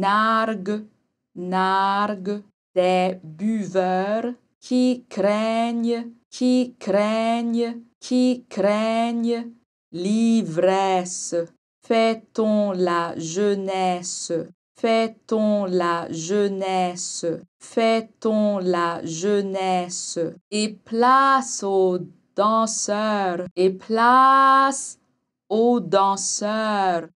nargue, nargue des buveurs qui craignent, qui craignent, qui craignent l'ivresse. Fait-on la jeunesse, fait-on la jeunesse, fait-on la jeunesse, et place aux danseurs, et place aux danseurs